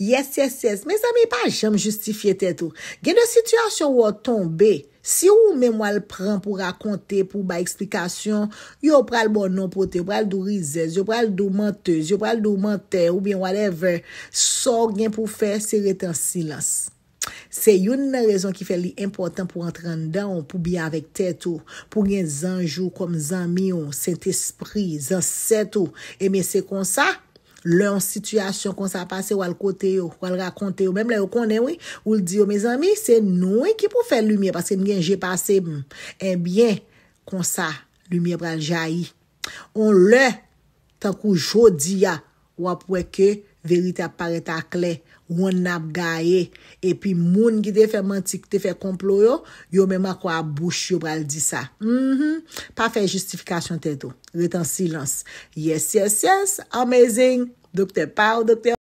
Yes, yes, yes, mè sa mè pa jèm justifiye tè tou. Gen de sityasyon wò tombe, si wò mè mwè l pran pou rakonte pou ba eksplikasyon, yo pral bonon pote, yo pral dou rizez, yo pral dou mentez, yo pral dou mentez, ou bè whatever. So, gen pou fè, se wè tan silans. Se yon nan rezon ki fè li important pou antran dan, pou biya avèk tè tou, pou gen zanjou kom zanmè yon, sent espri, zan sè tou. E mè se kon sa? lè an sityasyon kon sa pase ou al kote yo, ou al rakonte yo, mèm lè ou konen wè, ou l'di yo, mèz amè, se nou wè e ki pou fè lumiè, paske nou gen jè pase, mèm, mèm, mèm, mèm, mèm, mèm, mèm, mèm, mèm, mèm, mèm, mèm, mèm, kon sa lumiè pral jayi, on lè, tan kou jodi ya, wapweke, verite ap pareta akle, woun ap gaye, epi moun gide fè mantik te fè komplo yo, yo mèma kwa abouche yo pral di sa. Mh mh, pa fè justifikasyon tè to. Retan silans. Yes, yes, yes, amazing! Dokte par, dokte an.